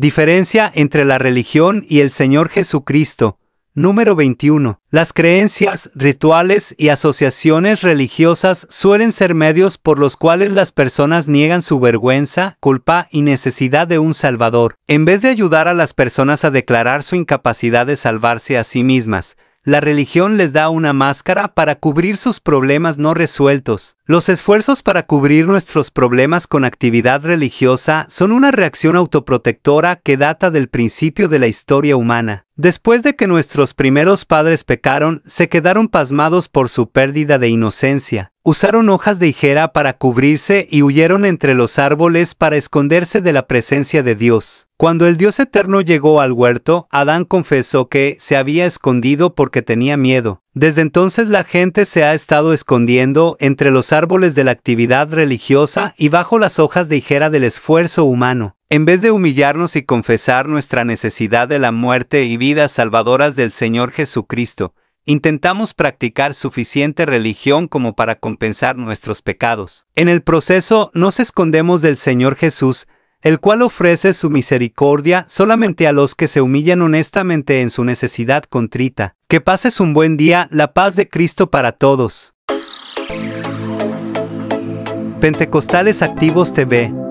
Diferencia entre la religión y el Señor Jesucristo. Número 21. Las creencias, rituales y asociaciones religiosas suelen ser medios por los cuales las personas niegan su vergüenza, culpa y necesidad de un Salvador, en vez de ayudar a las personas a declarar su incapacidad de salvarse a sí mismas la religión les da una máscara para cubrir sus problemas no resueltos. Los esfuerzos para cubrir nuestros problemas con actividad religiosa son una reacción autoprotectora que data del principio de la historia humana. Después de que nuestros primeros padres pecaron, se quedaron pasmados por su pérdida de inocencia. Usaron hojas de higuera para cubrirse y huyeron entre los árboles para esconderse de la presencia de Dios. Cuando el Dios eterno llegó al huerto, Adán confesó que se había escondido porque tenía miedo. Desde entonces la gente se ha estado escondiendo entre los árboles de la actividad religiosa y bajo las hojas de higuera del esfuerzo humano. En vez de humillarnos y confesar nuestra necesidad de la muerte y vida salvadoras del Señor Jesucristo, intentamos practicar suficiente religión como para compensar nuestros pecados. En el proceso nos escondemos del Señor Jesús, el cual ofrece su misericordia solamente a los que se humillan honestamente en su necesidad contrita. Que pases un buen día, la paz de Cristo para todos. Pentecostales Activos TV